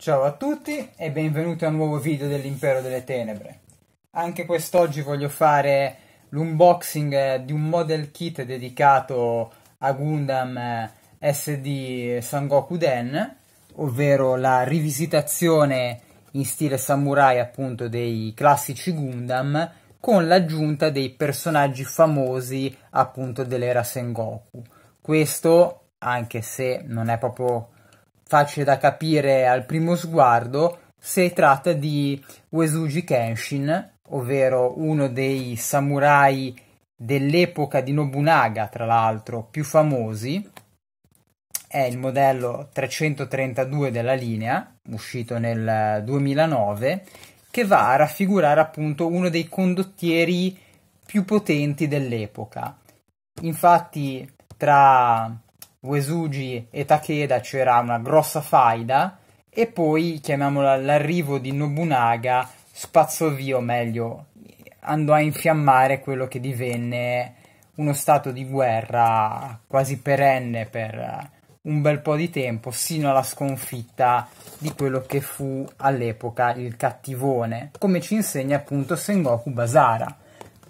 Ciao a tutti e benvenuti a un nuovo video dell'Impero delle Tenebre. Anche quest'oggi voglio fare l'unboxing eh, di un model kit dedicato a Gundam eh, SD Sangoku Den, ovvero la rivisitazione in stile samurai appunto dei classici Gundam con l'aggiunta dei personaggi famosi appunto dell'era Sengoku. Questo, anche se non è proprio facile da capire al primo sguardo se tratta di Uesugi Kenshin, ovvero uno dei samurai dell'epoca di Nobunaga, tra l'altro, più famosi. È il modello 332 della linea, uscito nel 2009, che va a raffigurare appunto uno dei condottieri più potenti dell'epoca. Infatti, tra Uesugi e Takeda c'era una grossa faida e poi, chiamiamola, l'arrivo di Nobunaga spazzò via, o meglio, andò a infiammare quello che divenne uno stato di guerra quasi perenne per un bel po' di tempo, sino alla sconfitta di quello che fu all'epoca il cattivone, come ci insegna appunto Sengoku Basara,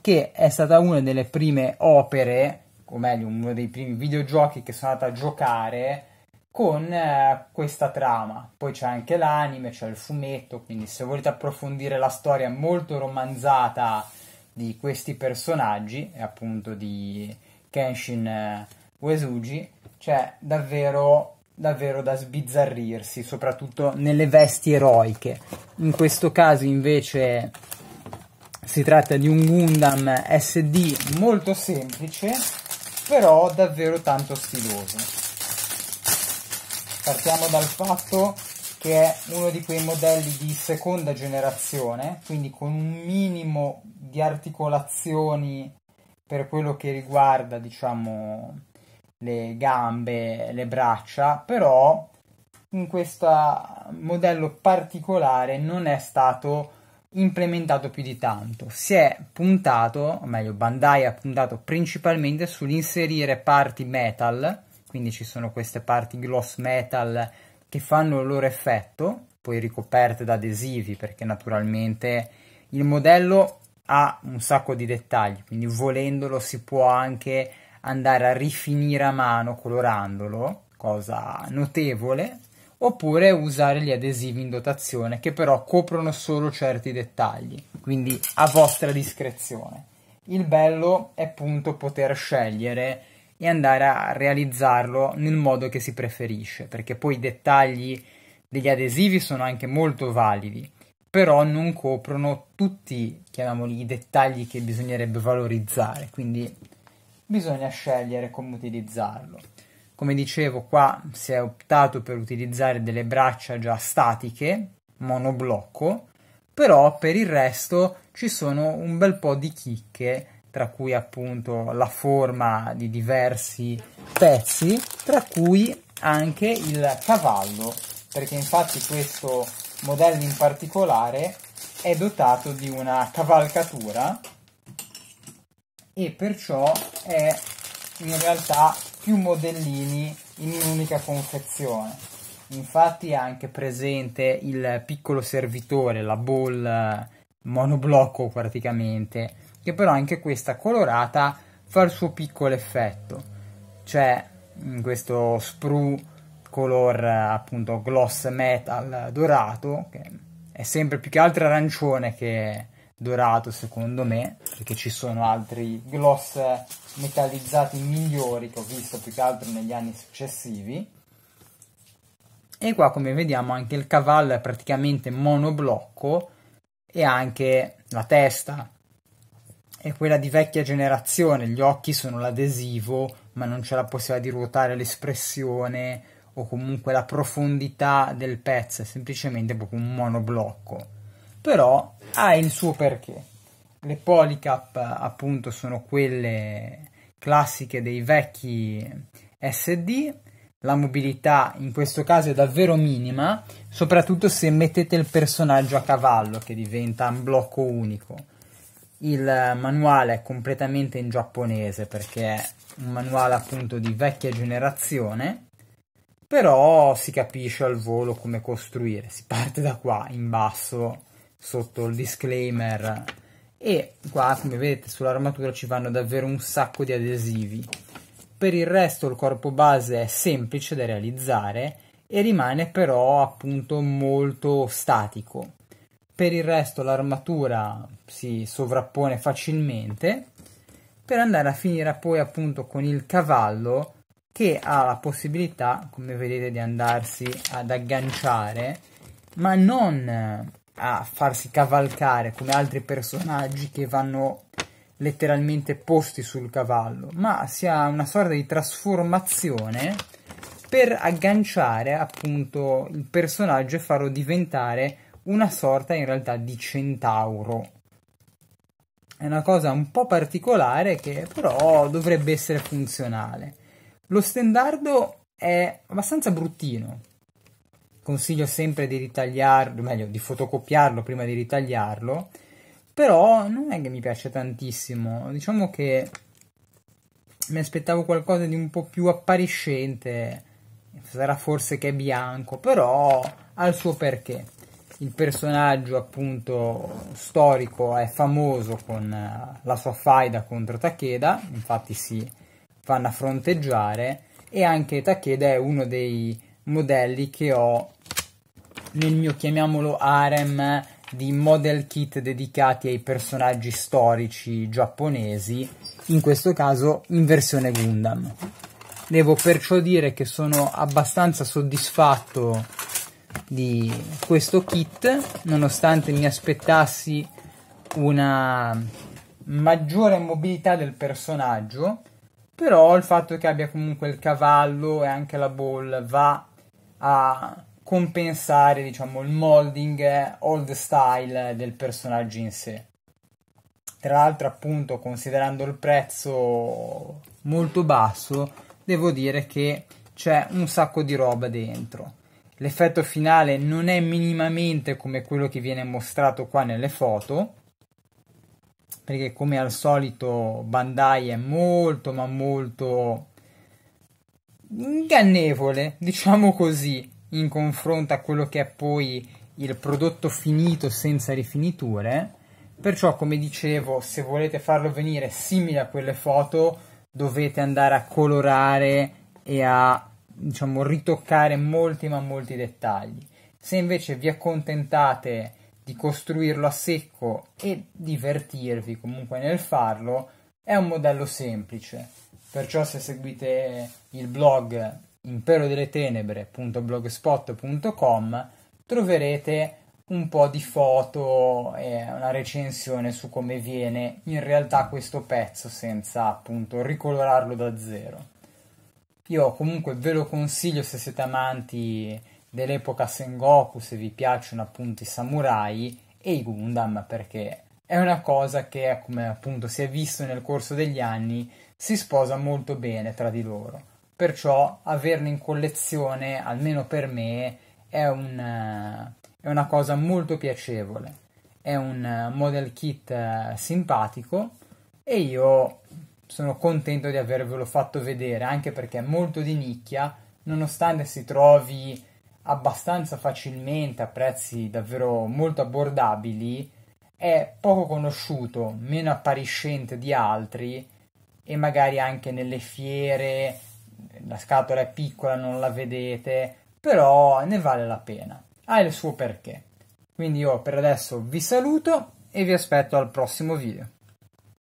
che è stata una delle prime opere o meglio uno dei primi videogiochi che sono andato a giocare con eh, questa trama. Poi c'è anche l'anime, c'è il fumetto, quindi se volete approfondire la storia molto romanzata di questi personaggi e appunto di Kenshin eh, Uesugi, c'è davvero davvero da sbizzarrirsi, soprattutto nelle vesti eroiche. In questo caso invece si tratta di un Gundam SD molto semplice però davvero tanto stiloso partiamo dal fatto che è uno di quei modelli di seconda generazione quindi con un minimo di articolazioni per quello che riguarda diciamo le gambe le braccia però in questo modello particolare non è stato implementato più di tanto. Si è puntato, o meglio, Bandai ha puntato principalmente sull'inserire parti metal, quindi ci sono queste parti gloss metal che fanno il loro effetto, poi ricoperte da adesivi perché naturalmente il modello ha un sacco di dettagli, quindi volendolo si può anche andare a rifinire a mano colorandolo, cosa notevole, oppure usare gli adesivi in dotazione che però coprono solo certi dettagli, quindi a vostra discrezione. Il bello è appunto poter scegliere e andare a realizzarlo nel modo che si preferisce, perché poi i dettagli degli adesivi sono anche molto validi, però non coprono tutti, chiamiamoli, i dettagli che bisognerebbe valorizzare, quindi bisogna scegliere come utilizzarlo. Come dicevo qua si è optato per utilizzare delle braccia già statiche, monoblocco, però per il resto ci sono un bel po' di chicche, tra cui appunto la forma di diversi pezzi, tra cui anche il cavallo, perché infatti questo modello in particolare è dotato di una cavalcatura e perciò è in realtà più modellini in un'unica confezione. Infatti è anche presente il piccolo servitore, la ball eh, monoblocco praticamente, che però anche questa colorata fa il suo piccolo effetto. C'è mm, questo sprue color eh, appunto gloss metal dorato, che è sempre più che altro arancione che dorato secondo me perché ci sono altri gloss metallizzati migliori che ho visto più che altro negli anni successivi e qua come vediamo anche il cavallo è praticamente monoblocco e anche la testa è quella di vecchia generazione gli occhi sono l'adesivo ma non c'è la possibilità di ruotare l'espressione o comunque la profondità del pezzo è semplicemente proprio un monoblocco però ha ah, il suo perché. Le polycap appunto sono quelle classiche dei vecchi SD, la mobilità in questo caso è davvero minima, soprattutto se mettete il personaggio a cavallo che diventa un blocco unico. Il manuale è completamente in giapponese perché è un manuale appunto di vecchia generazione però si capisce al volo come costruire. Si parte da qua in basso sotto il disclaimer e qua come vedete sull'armatura ci vanno davvero un sacco di adesivi per il resto il corpo base è semplice da realizzare e rimane però appunto molto statico per il resto l'armatura si sovrappone facilmente per andare a finire poi appunto con il cavallo che ha la possibilità come vedete di andarsi ad agganciare ma non a farsi cavalcare come altri personaggi che vanno letteralmente posti sul cavallo, ma sia una sorta di trasformazione per agganciare appunto il personaggio e farlo diventare una sorta in realtà di centauro. È una cosa un po' particolare che però dovrebbe essere funzionale. Lo stendardo è abbastanza bruttino, consiglio sempre di ritagliarlo, meglio di fotocopiarlo prima di ritagliarlo, però non è che mi piace tantissimo, diciamo che mi aspettavo qualcosa di un po' più appariscente, sarà forse che è bianco, però ha il suo perché. Il personaggio appunto storico è famoso con eh, la sua faida contro Takeda, infatti si fanno a fronteggiare e anche Takeda è uno dei modelli che ho nel mio, chiamiamolo, harem di model kit dedicati ai personaggi storici giapponesi, in questo caso in versione Gundam. Devo perciò dire che sono abbastanza soddisfatto di questo kit, nonostante mi aspettassi una maggiore mobilità del personaggio, però il fatto che abbia comunque il cavallo e anche la ball va a compensare diciamo, il molding old style del personaggio in sé. Tra l'altro, appunto, considerando il prezzo molto basso, devo dire che c'è un sacco di roba dentro. L'effetto finale non è minimamente come quello che viene mostrato qua nelle foto, perché come al solito Bandai è molto ma molto ingannevole, diciamo così in confronto a quello che è poi il prodotto finito senza rifiniture. Perciò, come dicevo, se volete farlo venire simile a quelle foto, dovete andare a colorare e a diciamo, ritoccare molti ma molti dettagli. Se invece vi accontentate di costruirlo a secco e divertirvi comunque nel farlo, è un modello semplice. Perciò se seguite il blog impero delle tenebre.blogspot.com troverete un po' di foto e una recensione su come viene in realtà questo pezzo senza appunto ricolorarlo da zero. Io comunque ve lo consiglio se siete amanti dell'epoca Sengoku, se vi piacciono appunto i samurai e i Gundam perché è una cosa che come appunto si è visto nel corso degli anni si sposa molto bene tra di loro Perciò averne in collezione, almeno per me, è, un, eh, è una cosa molto piacevole. È un eh, model kit eh, simpatico e io sono contento di avervelo fatto vedere, anche perché è molto di nicchia, nonostante si trovi abbastanza facilmente a prezzi davvero molto abbordabili, è poco conosciuto, meno appariscente di altri e magari anche nelle fiere la scatola è piccola, non la vedete, però ne vale la pena, ha il suo perché. Quindi io per adesso vi saluto e vi aspetto al prossimo video.